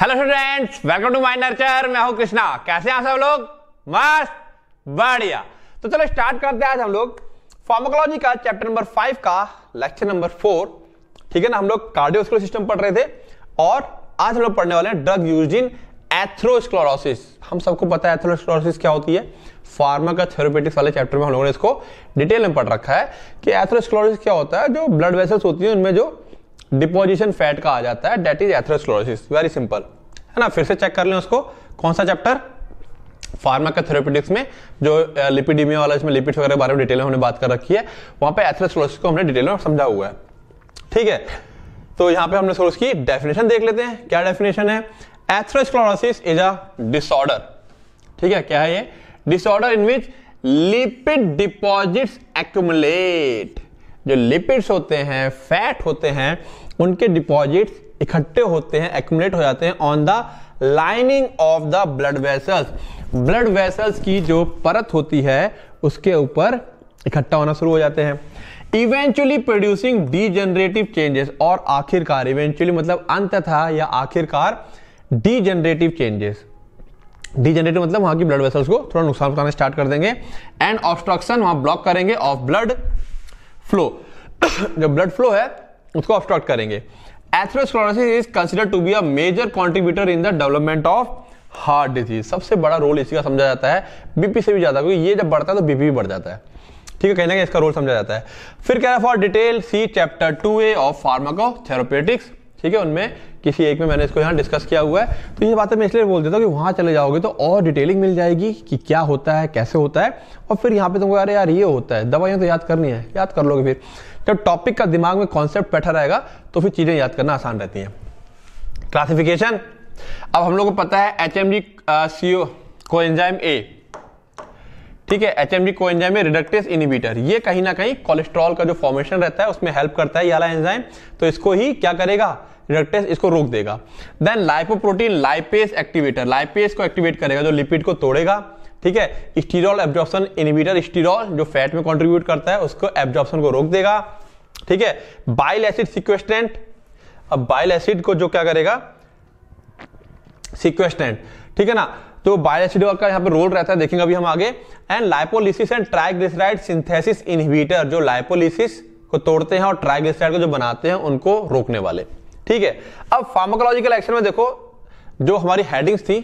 hello students welcome to my nurture मैं हूं कृष्णा कैसे हैं सब लोग मस्त बढ़िया तो चलो स्टार्ट करते हैं आज हम लोग फार्माकोलॉजी का चैप्टर नंबर फाइव का लेक्चर नंबर फोर ठीक है ना हम लोग कार्डियोस्कुलर सिस्टम पढ़ रहे थे और आज हम लोग पढ़ने वाले हैं ड्रग यूज इन एथ्रोस्क्लोरोसिस हम सबको पता है एथ्रोस्क्लोरोसिस क्या होती है फार्मा थेरोपेटिक्स वाले चैप्टर में हम लोगों ने इसको डिटेल में पढ़ रखा है कि एथ्रोस्क्लोरोसिस क्या होता है जो ब्लड वेसल्स होती है उनमें जो डिपोजिशन फैट का आ जाता है that is atherosclerosis very simple है ना फिर से चेक कर लें उसको कौन सा चैप्टर फार्माकोथेरेपेटिक्स में जो लिपिडीमिया वाला इसमें लिपिड्स वगैरह के बारे में डिटेल में हमने बात कर रखी है वहां पे एथ्रोस्क्लोरोसिस को हमने डिटेल में समझा हुआ है ठीक है तो यहां पे हमने सोर्स की डेफिनेशन देख लेते हैं क्या डेफिनेशन है एथ्रोस्क्लोरोसिस इज अ डिसऑर्डर ठीक है क्या है ये disorder in which lipid deposits accumulate जो लिपिड्स होते हैं फैट होते हैं उनके डिपॉजिट्स इकट्ठे होते हैं एक्यूमुलेट हो जाते हैं on the lining of the blood vessels blood vessels की जो परत होती है उसके ऊपर इकट्ठा होना शुरू हो जाते हैं इवेंचुअली प्रोड्यूसिंग डीजनरेटिव चेंजेस और आखिरकार इवेंचुअली मतलब अंत था या आखिरकार डीजनरेटिव चेंजेस डीजनरेटिव मतलब वहां की ब्लड वेसल्स को थोड़ा नुकसान पहुंचाना स्टार्ट कर देंगे एंड ऑब्स्ट्रक्शन वहां ब्लॉक करेंगे ऑफ ब्लड फ्लो जो ब्लड फ्लो है उसको ऑब्स्ट्रक्ट करेंगे atherosclerosis is consider to be a major contributor in the development of heart disease सबसे बड़ा रोल इसी का समझा जाता है बीपी से भी ज्यादा क्योंकि ये जब बढ़ता है तो बीपी भी बढ़ जाता है ठीक है कहीं ना कहीं इसका रोल समझा जाता है फिर क्या है for detail see chapter two A of pharmacotherapeutics ठीक है उनमें किसी एक में मैंने इसको यहाँ डिस्कस किया हुआ है तो ये बातें मैं इसलिए बोल देता हूँ कि वहाँ चले जाओगे तो और डिटेलिंग मिल जाएगी कि क्या होता है कैसे होता है और फिर यहाँ पे तुमको अरे यार ये होता है दवाइयाँ तो याद करनी है याद कर लोगे फिर जब टॉपिक का दिमाग में कॉन्सेप्ट बैठा रहेगा तो फिर चीज़ें याद करना आसान रहती हैं क्लासिफिकेशन अब हम लोग को पता है H M D C O coenzyme A ठीक है एच एम कोएंजाइम में रिडक्टेस इनिबिटर ये कहीं ना कहीं कोलेस्ट्रॉल का जो फॉर्मेशन रहता है उसमें हेल्प करता है याला एंजाइम तो इसको ही क्या करेगा रिडक्टेस इसको रोक देगा then lipoprotein lipase activator lipase को एक्टिवेट करेगा जो लिपिड को तोड़ेगा ठीक है स्टीरोल एब्जॉर्प्शन इनिबिटर स्टीरोल जो फैट में कंट्रीब्यूट करता है उसको एब्जॉर्प्शन को रोक देगा ठीक है बाइल एसिड सिक्वेस्टेंट अब बाइल एसिड को जो क्या करेगा सिक्वेस्टेंट ठीक है ना तो एसिड का यहाँ पे रोल रहता है देखेंगे अभी हम आगे and lipolysis and triglyceride synthesis inhibitor जो लाइपोलिसिस को तोड़ते हैं और ट्राइग्लिसराइड को जो बनाते हैं उनको रोकने वाले ठीक है अब फार्माकोलॉजिकल एक्शन में देखो जो हमारी हेडिंग्स थी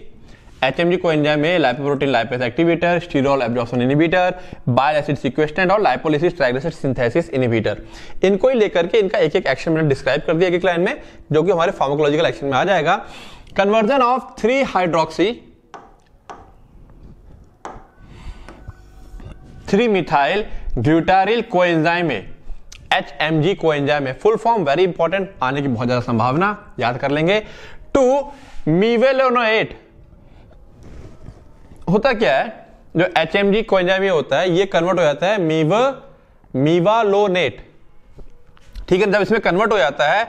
एच एम जी को एंजाइम में lipoprotein lipase activator sterol absorption inhibitor bile acid sequestrant और लाइपोलिसिस ट्राइग्लिसराइड सिंथेसिस इनिबिटर इनको ही लेकर के इनका एक एक एक्शन मैंने डिस्क्राइब कर दिया एक एक लाइन में जो कि हमारे फार्माकोलॉजिकल एक्शन में आ जाएगा conversion of three hydroxy three methyl glutaryl coenzyme में एच एम जी कोएंजाइम में फुल फॉर्म वेरी इंपॉर्टेंट आने की बहुत ज्यादा संभावना याद कर लेंगे टू मीवेलोनोएट होता क्या है जो एच एम जी कोएंजाइम ये होता है ये कन्वर्ट हो जाता है मीव मीवालोनेट ठीक है जब इसमें कन्वर्ट हो जाता है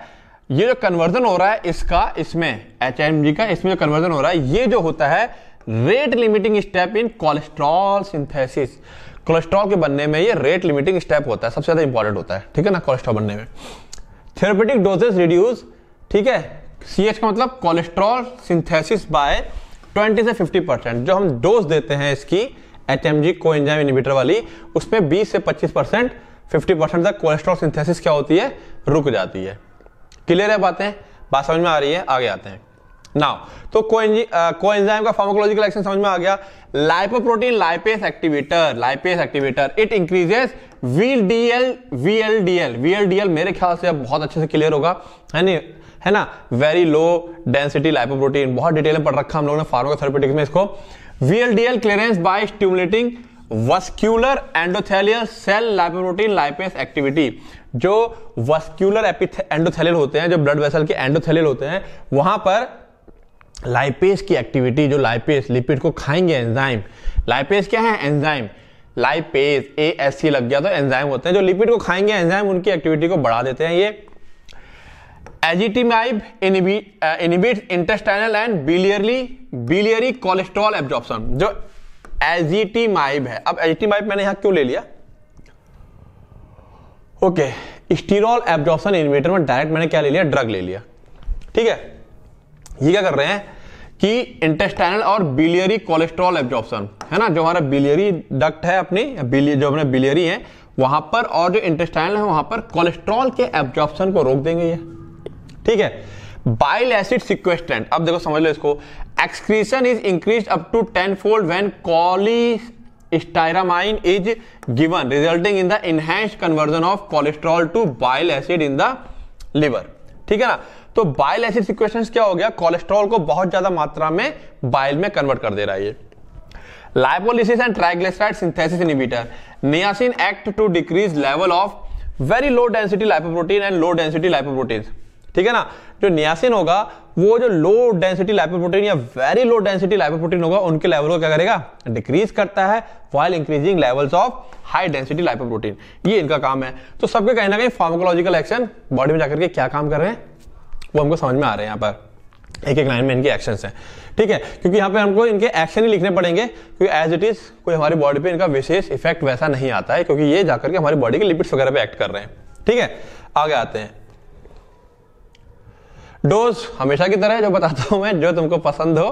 ये जो कन्वर्जन हो रहा है इसका इसमें एच एम जी का इसमें जो कन्वर्जन हो रहा है ये जो होता है rate limiting step in cholesterol synthesis cholesterol के बनने में ये रेट लिमिटिंग स्टेप होता है सबसे ज़्यादा इंपॉर्टेंट होता है ठीक है ना कोलेस्ट्रॉल बनने में थेरोपेटिक डोजेस रिड्यूस ठीक है सी का मतलब कोलेस्ट्रॉल सिंथेसिस बाय 20 से 50 परसेंट जो हम डोज देते हैं इसकी एच एम जी को एंजाइम इनिबिटर वाली उसमें 20 से 25 परसेंट फिफ्टी परसेंट तक कोलेस्ट्रॉल सिंथेसिस क्या होती है रुक जाती है क्लियर है बातें बात समझ में आ रही है आगे आते हैं नाउ तो कोएंजाइम का फार्माकोलॉजिकल एक्शन समझ में आ गया lipoprotein lipase activator lipase activator it increases VLDL VLDL VLDL मेरे ख्याल से अब बहुत अच्छे से क्लियर होगा है नहीं है ना वेरी लो डेंसिटी लाइपोप्रोटीन बहुत डिटेल में पढ़ रखा हम लोगों ने फार्माकोथेरेपेटिक्स में इसको VLDL clearance by stimulating vascular endothelial cell lipoprotein lipase activity जो वस्क्यूलर एंडोथेलियल होते हैं जो ब्लड वेसल के एंडोथेलियल होते हैं वहां पर लाइपेस की एक्टिविटी जो लाइपेस लिपिड को खाएंगे एंजाइम लाइपेस क्या है enzyme lipase A S C लग गया तो एंजाइम होते हैं जो लिपिड को खाएंगे एंजाइम उनकी एक्टिविटी को बढ़ा देते हैं ये ezetimibe inhibit intestinal and biliarly biliary cholesterol absorption जो एजिटिमाइब है अब एजिटिमाइब मैंने यहां क्यों ले लिया ओके स्टीरोल एब्जॉर्प्शन इनिबिटर में डायरेक्ट मैंने क्या ले लिया ड्रग ले लिया ठीक है ये क्या कर रहे हैं कि इंटेस्टाइनल और बिलियरी कोलेस्ट्रॉल एब्जॉर्प्शन है ना जो हमारा बिलियरी डक्ट है अपनी जो अपने बिलियरी है वहां पर और जो इंटेस्टाइनल है वहां पर कोलेस्ट्रॉल के एब्जॉर्प्शन को रोक देंगे ये ठीक है बाइल एसिड सिक्वेस्टेंट अब देखो समझ लो इसको excretion is increase up to ten fold when cholestyramine is given resulting in the enhanced conversion of cholesterol to bile acid in the liver ठीक है ना तो बाइल एसिड सिक्वेशन क्या हो गया कोलेस्ट्रॉल को बहुत ज्यादा मात्रा में बाइल में कन्वर्ट कर दे रहा है ये lipolysis and triglyceride synthesis inhibitor niacin act to decrease level of very low density lipoprotein and low density lipoprotein ठीक है ना जो नियासिन होगा वो जो लो डेंसिटी लाइपोप्रोटीन या वेरी लो डेंसिटी लाइपोप्रोटीन होगा उनके लेवल को क्या करेगा डिक्रीज करता है while increasing levels of high density lipoprotein ये इनका काम है तो सबके कहीं ना कहीं फार्मोकोलॉजिकल एक्शन बॉडी में जाकर के क्या काम कर रहे हैं वो हमको समझ में आ रहे हैं यहाँ पर एक एक लाइन में इनके एक्शन है ठीक है क्योंकि यहाँ पे हमको इनके एक्शन ही लिखने पड़ेंगे क्योंकि एज इट इज कोई हमारी बॉडी पे इनका विशेष इफेक्ट वैसा नहीं आता है क्योंकि ये जाकर के हमारी बॉडी के लिपिड्स वगैरह पे एक्ट कर रहे हैं ठीक है आगे आते हैं डोज हमेशा की तरह जो बताता हूं मैं जो तुमको पसंद हो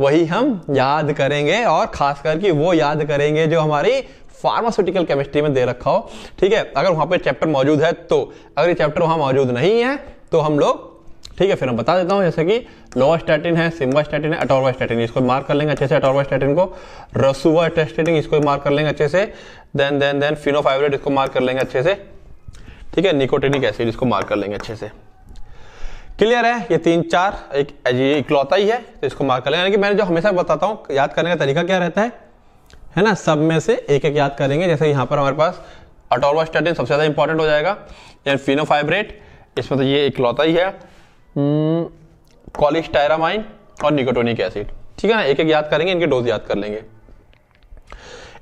वही हम याद करेंगे और खास करके वो याद करेंगे जो हमारी फार्मास्यूटिकल केमिस्ट्री में दे रखा हो ठीक है अगर वहां पर चैप्टर मौजूद है तो अगर ये चैप्टर वहां मौजूद नहीं है तो हम लोग ठीक है फिर मैं बता देता हूँ जैसे कि लोवास्टैटिन है सिम्बास्टैटिन है अटोरवास्टैटिन इसको मार्क कर लेंगे अच्छे से अटोरवास्टैटिन को रसुआ टेस्टेटिन इसको मार्क कर लेंगे अच्छे से देन देन देन फिनोफाइब्रेट इसको मार्क कर लेंगे अच्छे से ठीक है निकोटेनिक एसिड इसको मार्क कर लेंगे अच्छे से क्लियर है ये तीन चार एक इकलौता ही है तो इसको मार्क कर लेंगे यानी कि मैंने जो हमेशा बताता हूँ याद करने का तरीका क्या रहता है है ना सब में से एक एक याद करेंगे जैसे यहाँ पर हमारे पास अटोरवास्टैटिन सबसे ज़्यादा इंपॉर्टेंट हो जाएगा देन फिनोफाइब्रेट इसमें तो ये इकलौता ही है हम्म, कॉलिस्टायरामाइन और निकोटोनिक एसिड ठीक है ना एक एक याद करेंगे इनके डोज याद कर लेंगे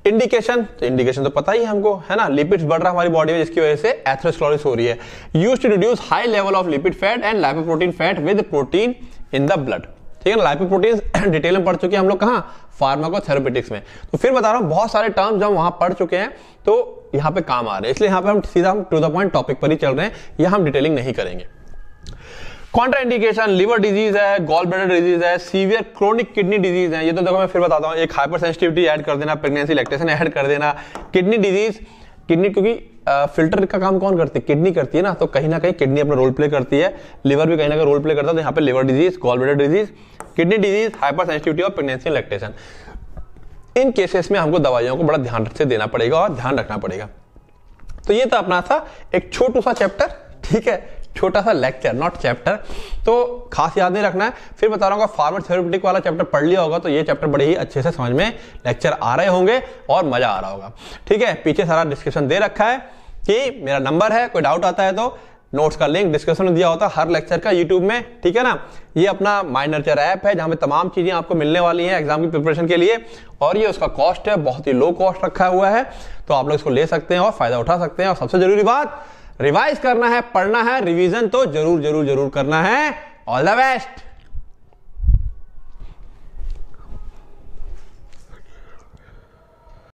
इंडिकेशन तो इंडिकेशन तो पता ही हमको है ना लिपिड्स बढ़ रहा हमारी बॉडी में जिसकी वजह से एथ्रोस्क्लोरिस हो रही है use to reduce high level of lipid fat and lipoprotein fat with protein in the blood ठीक है ना लाइपोप्रोटीन डिटेल में पढ़ चुके हैं हम लोग कहा फार्माकोथेरापेटिक्स में तो फिर बता रहा हूं बहुत सारे टर्म्स जब हम वहां पढ़ चुके हैं तो यहाँ पे काम आ रहे हैं इसलिए यहाँ पे हम सीधा हम टू द पॉइंट टॉपिक पर ही चल रहे हैं यह हम डिटेलिंग नहीं करेंगे कॉन्ट्राइंडिकेशन लिवर डिजीज है गॉल ब्लडर डिजीज है सीवियर क्रोनिक किडनी डिजीज है ये तो देखो मैं फिर बताता हूँ एक हाइपर सेंसिटिविटी एड कर देना प्रेगनेंसी लैक्टेशन ऐड कर देना किडनी डिजीज किडनी क्योंकि फिल्टर का काम कौन करती है किडनी करती है ना तो कहीं ना कहीं किडनी अपना रोल प्ले करती है लिवर भी कहीं ना कहीं रोल प्ले करता है तो यहाँ पे liver disease gall bladder disease kidney disease hypersensitivity और प्रेगनेंसी लैक्टेशन इन केसेस में हमको दवाइयों को बड़ा ध्यान से देना पड़ेगा और ध्यान रखना पड़ेगा तो ये था अपना था एक छोटू सा चैप्टर ठीक है छोटा सा लेक्चर नॉट चैप्टर तो खास याद नहीं रखना है फिर बता रहा हूँ फार्मर थेरेपेटिक वाला चैप्टर पढ़ लिया होगा तो ये चैप्टर बड़े ही अच्छे से समझ में लेक्चर आ रहे होंगे और मजा आ रहा होगा ठीक है पीछे सारा डिस्क्रिप्शन दे रखा है कि मेरा नंबर है कोई डाउट आता है तो नोट्स का लिंक डिस्क्रिप्शन में दिया होता है हर लेक्चर का यूट्यूब में ठीक है ना ये अपना माई नर्चर ऐप है जहाँ पे तमाम चीज़ें आपको मिलने वाली हैं एग्जाम की प्रिपरेशन के लिए और ये उसका कॉस्ट है बहुत ही लो कॉस्ट रखा हुआ है तो आप लोग इसको ले सकते हैं और फ़ायदा उठा सकते हैं और सबसे ज़रूरी बात रिवाइज करना है पढ़ना है रिवीजन तो जरूर जरूर जरूर करना है ऑल द बेस्ट